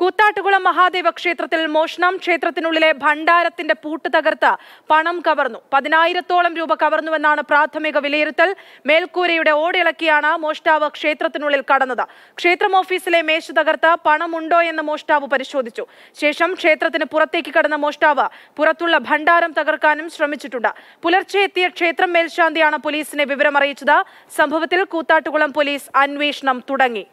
കൂത്താട്ടുകുളം മഹാദേവ ക്ഷേത്രത്തിൽ മോഷണം ക്ഷേത്രത്തിനുള്ളിലെ ഭണ്ഡാരത്തിന്റെ പൂട്ട് തകർത്ത് പണം കവർന്നു പതിനായിരത്തോളം രൂപ കവർന്നുവെന്നാണ് പ്രാഥമിക വിലയിരുത്തൽ മേൽക്കൂരയുടെ ഓടിളക്കിയാണ് മോഷ്ടാവ് ക്ഷേത്രത്തിനുള്ളിൽ കടന്നത് ക്ഷേത്രം ഓഫീസിലെ മേശ തകർത്ത് പണമുണ്ടോ എന്ന് മോഷ്ടാവ് പരിശോധിച്ചു ശേഷം ക്ഷേത്രത്തിന് പുറത്തേക്ക് കടന്ന മോഷ്ടാവ് പുറത്തുള്ള ഭണ്ഡാരം തകർക്കാനും ശ്രമിച്ചിട്ടുണ്ട് പുലർച്ചെ എത്തിയ ക്ഷേത്രം മേൽശാന്തിയാണ് പോലീസിനെ വിവരം അറിയിച്ചത് സംഭവത്തിൽ കൂത്താട്ടുകുളം പോലീസ് അന്വേഷണം തുടങ്ങി